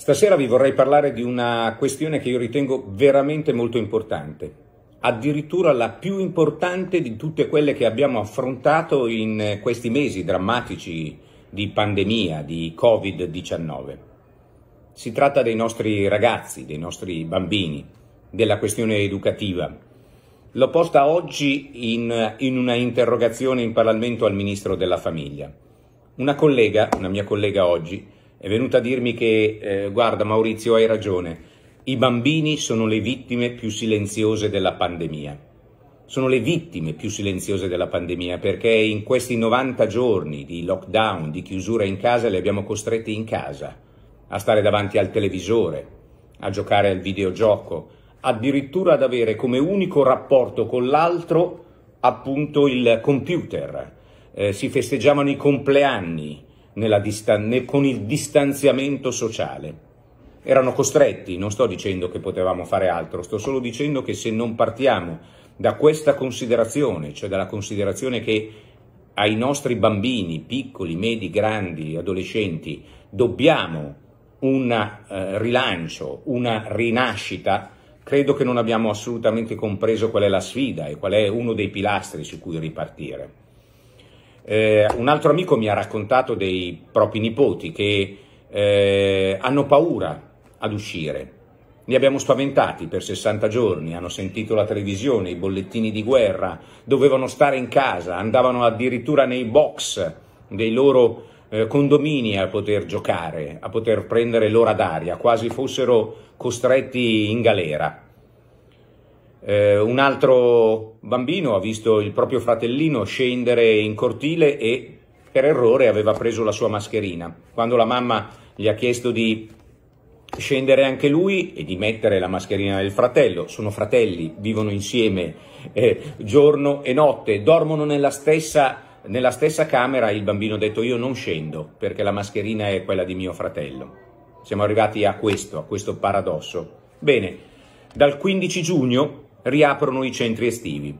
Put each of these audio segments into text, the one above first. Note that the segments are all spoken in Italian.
Stasera vi vorrei parlare di una questione che io ritengo veramente molto importante, addirittura la più importante di tutte quelle che abbiamo affrontato in questi mesi drammatici di pandemia, di Covid-19. Si tratta dei nostri ragazzi, dei nostri bambini, della questione educativa. L'ho posta oggi in, in una interrogazione in Parlamento al Ministro della Famiglia. Una collega, una mia collega oggi, è venuta a dirmi che, eh, guarda Maurizio, hai ragione, i bambini sono le vittime più silenziose della pandemia. Sono le vittime più silenziose della pandemia perché in questi 90 giorni di lockdown, di chiusura in casa, li abbiamo costretti in casa, a stare davanti al televisore, a giocare al videogioco, addirittura ad avere come unico rapporto con l'altro appunto il computer. Eh, si festeggiavano i compleanni, distan- con il distanziamento sociale. Erano costretti, non sto dicendo che potevamo fare altro, sto solo dicendo che se non partiamo da questa considerazione, cioè dalla considerazione che ai nostri bambini, piccoli, medi, grandi, adolescenti, dobbiamo un eh, rilancio, una rinascita, credo che non abbiamo assolutamente compreso qual è la sfida e qual è uno dei pilastri su cui ripartire. Eh, un altro amico mi ha raccontato dei propri nipoti che eh, hanno paura ad uscire. Li abbiamo spaventati per 60 giorni, hanno sentito la televisione, i bollettini di guerra, dovevano stare in casa, andavano addirittura nei box dei loro eh, condomini a poter giocare, a poter prendere l'ora d'aria, quasi fossero costretti in galera. Eh, un altro bambino ha visto il proprio fratellino scendere in cortile e per errore aveva preso la sua mascherina. Quando la mamma gli ha chiesto di scendere anche lui e di mettere la mascherina del fratello. Sono fratelli, vivono insieme eh, giorno e notte, dormono nella stessa, nella stessa camera. Il bambino ha detto io non scendo perché la mascherina è quella di mio fratello. Siamo arrivati a questo, a questo paradosso. Bene, dal 15 giugno riaprono i centri estivi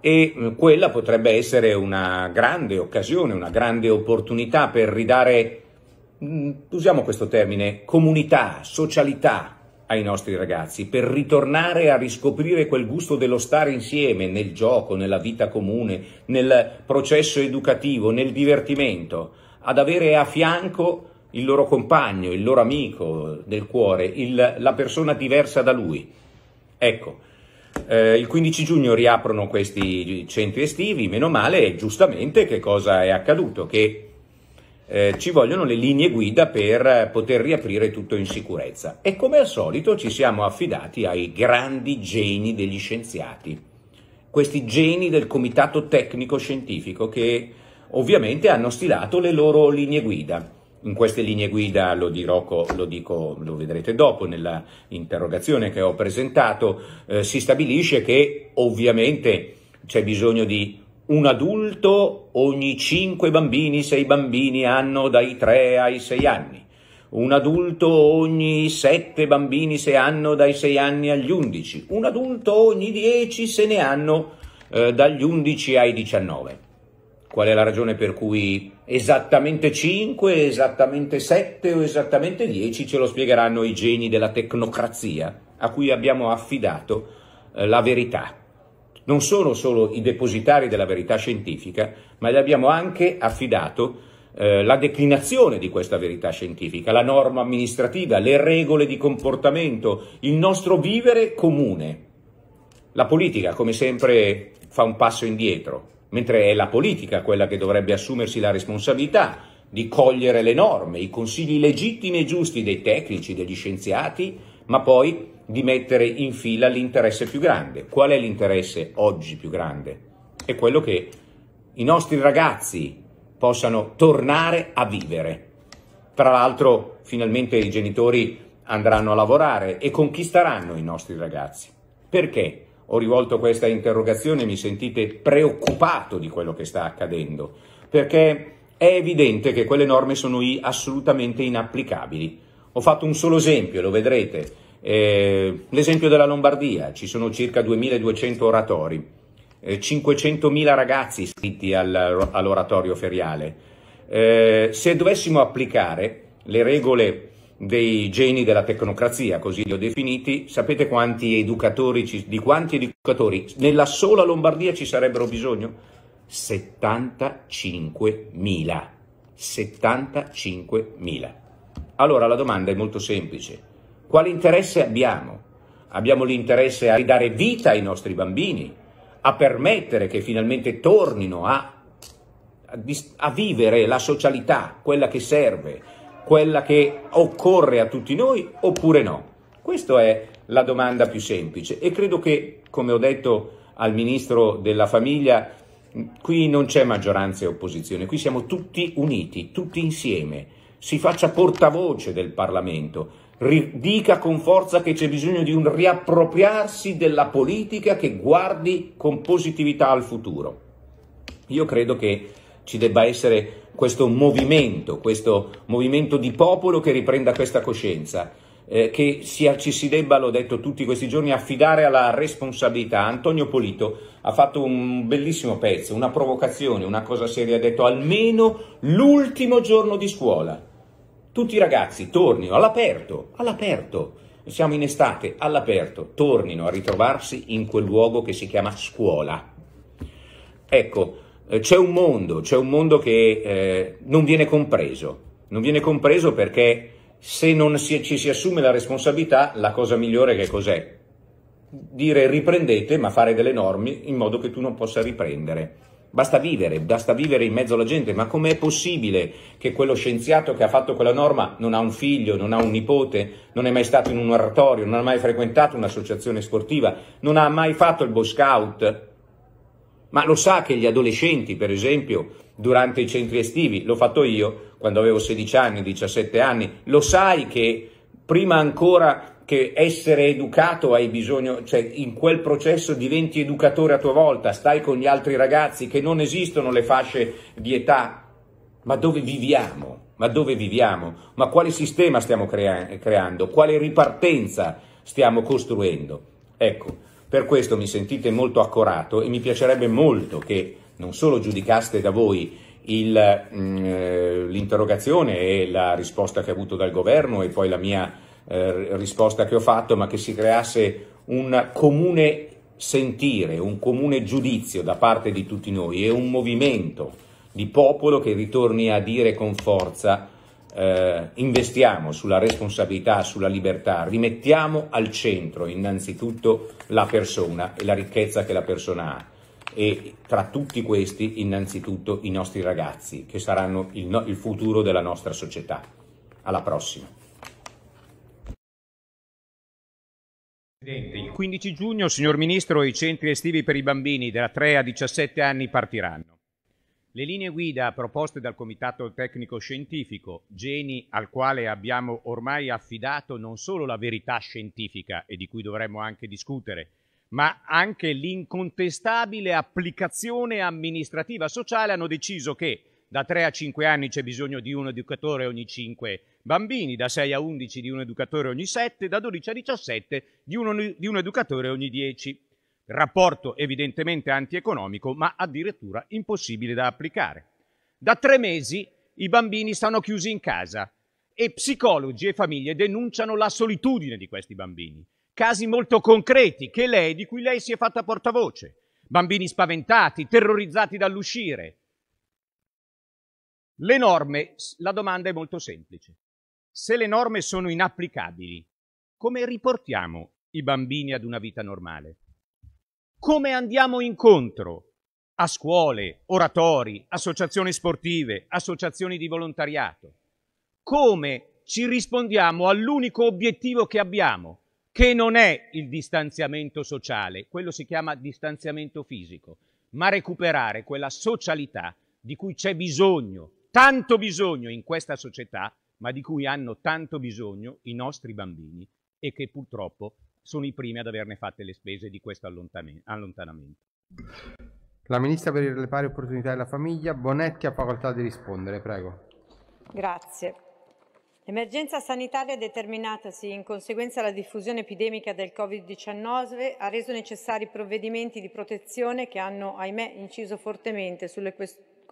e eh, quella potrebbe essere una grande occasione, una grande opportunità per ridare, mm, usiamo questo termine, comunità, socialità ai nostri ragazzi, per ritornare a riscoprire quel gusto dello stare insieme nel gioco, nella vita comune, nel processo educativo, nel divertimento, ad avere a fianco il loro compagno, il loro amico del cuore, il, la persona diversa da lui. Ecco, eh, il 15 giugno riaprono questi centri estivi, meno male, giustamente che cosa è accaduto? Che eh, ci vogliono le linee guida per poter riaprire tutto in sicurezza. E come al solito ci siamo affidati ai grandi geni degli scienziati, questi geni del comitato tecnico scientifico che ovviamente hanno stilato le loro linee guida in queste linee guida, lo, dirò, lo, dico, lo vedrete dopo nella interrogazione che ho presentato, eh, si stabilisce che ovviamente c'è bisogno di un adulto ogni 5 bambini, 6 bambini hanno dai 3 ai 6 anni, un adulto ogni 7 bambini se hanno dai 6 anni agli 11, un adulto ogni 10 se ne hanno eh, dagli 11 ai 19 qual è la ragione per cui esattamente 5, esattamente 7 o esattamente 10 ce lo spiegheranno i geni della tecnocrazia a cui abbiamo affidato eh, la verità. Non sono solo i depositari della verità scientifica, ma gli abbiamo anche affidato eh, la declinazione di questa verità scientifica, la norma amministrativa, le regole di comportamento, il nostro vivere comune. La politica, come sempre, fa un passo indietro, mentre è la politica quella che dovrebbe assumersi la responsabilità di cogliere le norme, i consigli legittimi e giusti dei tecnici, degli scienziati, ma poi di mettere in fila l'interesse più grande. Qual è l'interesse oggi più grande? È quello che i nostri ragazzi possano tornare a vivere. Tra l'altro, finalmente i genitori andranno a lavorare e conquisteranno i nostri ragazzi. Perché? ho rivolto questa interrogazione mi sentite preoccupato di quello che sta accadendo, perché è evidente che quelle norme sono assolutamente inapplicabili. Ho fatto un solo esempio, lo vedrete, eh, l'esempio della Lombardia, ci sono circa 2200 oratori, eh, 500.000 ragazzi iscritti al, all'oratorio feriale. Eh, se dovessimo applicare le regole dei geni della tecnocrazia, così li ho definiti. Sapete quanti educatori ci, di quanti educatori nella sola Lombardia ci sarebbero bisogno? 75.000. 75.000. Allora la domanda è molto semplice. Quale interesse abbiamo? Abbiamo l'interesse a ridare vita ai nostri bambini, a permettere che finalmente tornino a, a, a vivere la socialità, quella che serve, quella che occorre a tutti noi oppure no? Questa è la domanda più semplice e credo che, come ho detto al Ministro della Famiglia, qui non c'è maggioranza e opposizione, qui siamo tutti uniti, tutti insieme. Si faccia portavoce del Parlamento, dica con forza che c'è bisogno di un riappropriarsi della politica che guardi con positività al futuro. Io credo che ci debba essere questo movimento, questo movimento di popolo che riprenda questa coscienza, eh, che si, ci si debba, l'ho detto tutti questi giorni, affidare alla responsabilità. Antonio Polito ha fatto un bellissimo pezzo, una provocazione, una cosa seria, ha detto almeno l'ultimo giorno di scuola. Tutti i ragazzi tornino all'aperto, all'aperto, siamo in estate, all'aperto, tornino a ritrovarsi in quel luogo che si chiama scuola. Ecco, eh, c'è un mondo, c'è un mondo che eh, non viene compreso, non viene compreso perché se non si, ci si assume la responsabilità, la cosa migliore che cos'è? Dire riprendete, ma fare delle norme in modo che tu non possa riprendere. Basta vivere, basta vivere in mezzo alla gente, ma com'è possibile che quello scienziato che ha fatto quella norma non ha un figlio, non ha un nipote, non è mai stato in un oratorio, non ha mai frequentato un'associazione sportiva, non ha mai fatto il Boy Scout? Ma lo sa che gli adolescenti, per esempio, durante i centri estivi, l'ho fatto io quando avevo 16 anni, 17 anni, lo sai che prima ancora che essere educato hai bisogno, cioè in quel processo diventi educatore a tua volta, stai con gli altri ragazzi che non esistono le fasce di età. Ma dove viviamo? Ma dove viviamo? Ma quale sistema stiamo crea creando? Quale ripartenza stiamo costruendo? Ecco. Per questo mi sentite molto accorato e mi piacerebbe molto che non solo giudicaste da voi il, mh, mm, eh, l'interrogazione e la risposta che ho avuto dal governo e poi la mia eh, risposta che ho fatto, ma che si creasse un comune sentire, un comune giudizio da parte di tutti noi e un movimento di popolo che ritorni a dire con forza eh, investiamo sulla responsabilità, sulla libertà, rimettiamo al centro innanzitutto la persona e la ricchezza che la persona ha e tra tutti questi innanzitutto i nostri ragazzi che saranno il, no- il futuro della nostra società. Alla prossima. Il 15 giugno, signor Ministro, i centri estivi per i bambini da 3 a 17 anni partiranno. Le linee guida proposte dal Comitato Tecnico Scientifico, Geni, al quale abbiamo ormai affidato non solo la verità scientifica e di cui dovremmo anche discutere, ma anche l'incontestabile applicazione amministrativa sociale, hanno deciso che da 3 a 5 anni c'è bisogno di un educatore ogni 5 bambini, da 6 a 11 di un educatore ogni 7, da 12 a 17 di un, di un educatore ogni 10 rapporto evidentemente antieconomico, ma addirittura impossibile da applicare. Da tre mesi i bambini stanno chiusi in casa e psicologi e famiglie denunciano la solitudine di questi bambini. Casi molto concreti che lei, di cui lei si è fatta portavoce. Bambini spaventati, terrorizzati dall'uscire. Le norme, la domanda è molto semplice. Se le norme sono inapplicabili, come riportiamo i bambini ad una vita normale? come andiamo incontro a scuole, oratori, associazioni sportive, associazioni di volontariato, come ci rispondiamo all'unico obiettivo che abbiamo, che non è il distanziamento sociale, quello si chiama distanziamento fisico, ma recuperare quella socialità di cui c'è bisogno, tanto bisogno in questa società, ma di cui hanno tanto bisogno i nostri bambini e che purtroppo sono i primi ad averne fatte le spese di questo allontanamento. La Ministra per le pari opportunità della famiglia, Bonetti, ha facoltà di rispondere, prego. Grazie. L'emergenza sanitaria determinatasi in conseguenza della diffusione epidemica del Covid-19 ha reso necessari provvedimenti di protezione che hanno, ahimè, inciso fortemente sulle,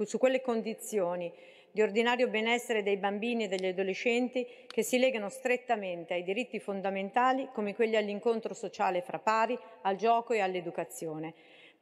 su quelle condizioni di ordinario benessere dei bambini e degli adolescenti che si legano strettamente ai diritti fondamentali come quelli all'incontro sociale fra pari, al gioco e all'educazione.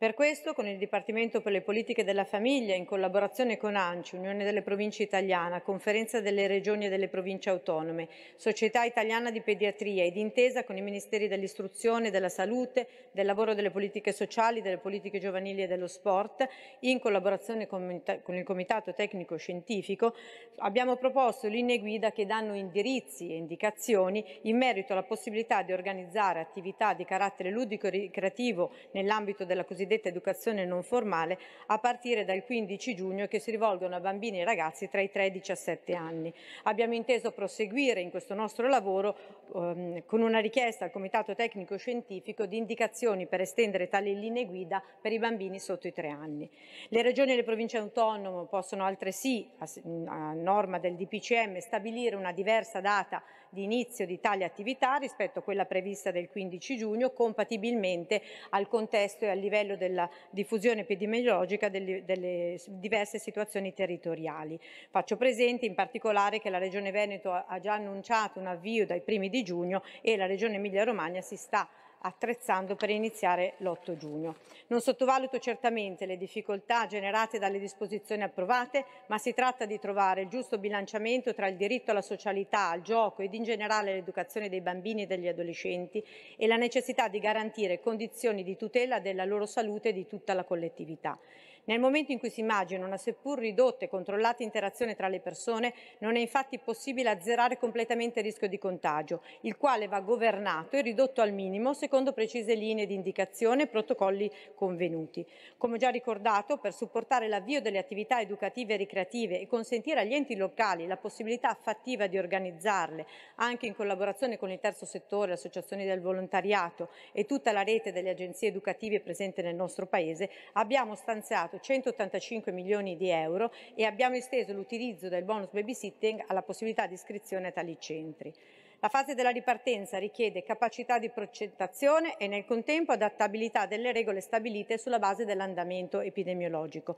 Per questo, con il Dipartimento per le politiche della famiglia, in collaborazione con ANCI, Unione delle Province Italiana, Conferenza delle Regioni e delle Province Autonome, Società Italiana di Pediatria ed intesa con i Ministeri dell'Istruzione, della Salute, del Lavoro, delle Politiche Sociali, delle Politiche Giovanili e dello Sport, in collaborazione con il Comitato Tecnico Scientifico, abbiamo proposto linee guida che danno indirizzi e indicazioni in merito alla possibilità di organizzare attività di carattere ludico e ricreativo nell'ambito della cosiddetta cosiddetta educazione non formale a partire dal 15 giugno che si rivolgono a bambini e ragazzi tra i 3 e i 17 anni. Abbiamo inteso proseguire in questo nostro lavoro ehm, con una richiesta al Comitato Tecnico Scientifico di indicazioni per estendere tali linee guida per i bambini sotto i 3 anni. Le regioni e le province autonome possono altresì, a, a norma del DPCM, stabilire una diversa data di inizio di tali attività rispetto a quella prevista del 15 giugno, compatibilmente al contesto e al livello della diffusione epidemiologica delle, delle diverse situazioni territoriali. Faccio presente in particolare che la Regione Veneto ha già annunciato un avvio dai primi di giugno e la Regione Emilia Romagna si sta attrezzando per iniziare l'8 giugno. Non sottovaluto certamente le difficoltà generate dalle disposizioni approvate, ma si tratta di trovare il giusto bilanciamento tra il diritto alla socialità, al gioco ed in generale all'educazione dei bambini e degli adolescenti e la necessità di garantire condizioni di tutela della loro salute e di tutta la collettività. Nel momento in cui si immagina una seppur ridotta e controllata interazione tra le persone, non è infatti possibile azzerare completamente il rischio di contagio, il quale va governato e ridotto al minimo secondo precise linee di indicazione e protocolli convenuti. Come già ricordato, per supportare l'avvio delle attività educative e ricreative e consentire agli enti locali la possibilità fattiva di organizzarle, anche in collaborazione con il terzo settore, le associazioni del volontariato e tutta la rete delle agenzie educative presente nel nostro Paese, abbiamo stanziato stanziato 185 milioni di euro e abbiamo esteso l'utilizzo del bonus babysitting alla possibilità di iscrizione a tali centri. La fase della ripartenza richiede capacità di progettazione e nel contempo adattabilità delle regole stabilite sulla base dell'andamento epidemiologico.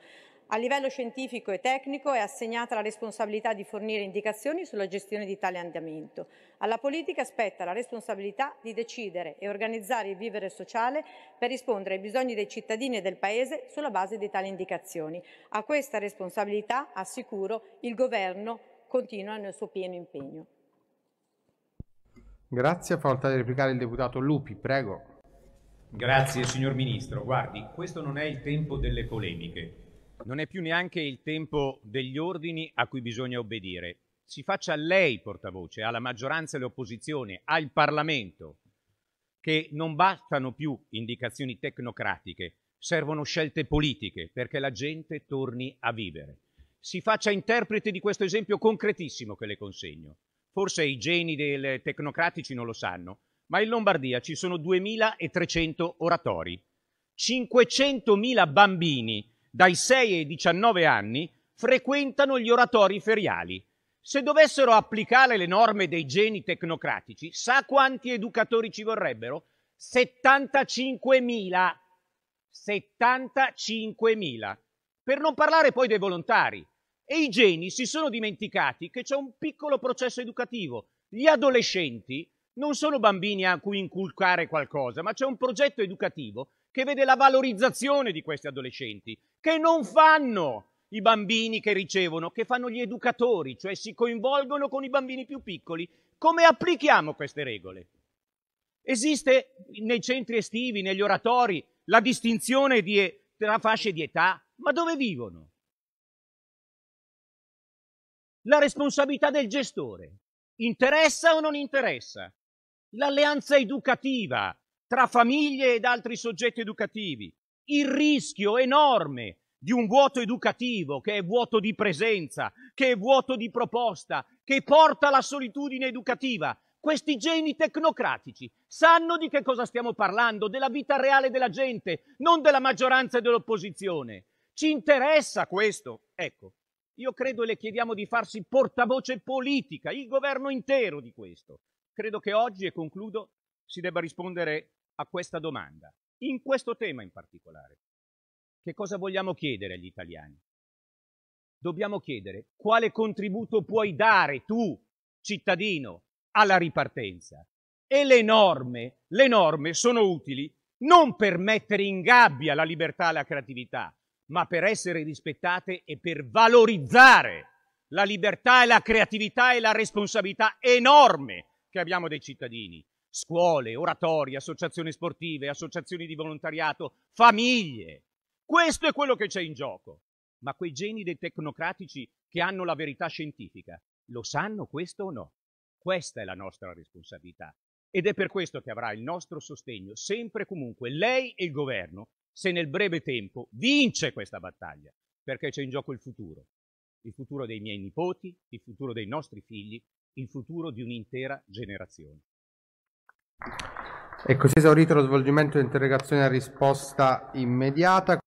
A livello scientifico e tecnico è assegnata la responsabilità di fornire indicazioni sulla gestione di tale andamento. Alla politica spetta la responsabilità di decidere e organizzare il vivere sociale per rispondere ai bisogni dei cittadini e del Paese sulla base di tali indicazioni. A questa responsabilità, assicuro, il Governo continua nel suo pieno impegno. Grazie, fa volta di replicare il deputato Lupi, prego. Grazie signor Ministro. Guardi, questo non è il tempo delle polemiche non è più neanche il tempo degli ordini a cui bisogna obbedire. Si faccia lei portavoce alla maggioranza e all'opposizione, al Parlamento, che non bastano più indicazioni tecnocratiche, servono scelte politiche perché la gente torni a vivere. Si faccia interprete di questo esempio concretissimo che le consegno. Forse i geni dei tecnocratici non lo sanno, ma in Lombardia ci sono 2.300 oratori, 500.000 bambini dai 6 ai 19 anni frequentano gli oratori feriali. Se dovessero applicare le norme dei geni tecnocratici, sa quanti educatori ci vorrebbero? 75.000. 75.000. Per non parlare poi dei volontari. E i geni si sono dimenticati che c'è un piccolo processo educativo. Gli adolescenti non sono bambini a cui inculcare qualcosa, ma c'è un progetto educativo che vede la valorizzazione di questi adolescenti, che non fanno i bambini che ricevono, che fanno gli educatori, cioè si coinvolgono con i bambini più piccoli. Come applichiamo queste regole? Esiste nei centri estivi, negli oratori, la distinzione di, tra fasce di età, ma dove vivono? La responsabilità del gestore interessa o non interessa? L'alleanza educativa tra famiglie ed altri soggetti educativi, il rischio enorme di un vuoto educativo che è vuoto di presenza, che è vuoto di proposta, che porta alla solitudine educativa. Questi geni tecnocratici sanno di che cosa stiamo parlando, della vita reale della gente, non della maggioranza e dell'opposizione. Ci interessa questo? Ecco, io credo e le chiediamo di farsi portavoce politica, il governo intero di questo. Credo che oggi, e concludo, si debba rispondere a questa domanda, in questo tema in particolare. Che cosa vogliamo chiedere agli italiani? Dobbiamo chiedere quale contributo puoi dare tu, cittadino, alla ripartenza. E le norme, le norme sono utili non per mettere in gabbia la libertà e la creatività, ma per essere rispettate e per valorizzare la libertà e la creatività e la responsabilità enorme che abbiamo dei cittadini scuole, oratori, associazioni sportive, associazioni di volontariato, famiglie. Questo è quello che c'è in gioco. Ma quei geni dei tecnocratici che hanno la verità scientifica, lo sanno questo o no? Questa è la nostra responsabilità. Ed è per questo che avrà il nostro sostegno, sempre e comunque, lei e il governo, se nel breve tempo vince questa battaglia, perché c'è in gioco il futuro. Il futuro dei miei nipoti, il futuro dei nostri figli, il futuro di un'intera generazione. È così esaurito lo svolgimento di interrogazione a risposta immediata.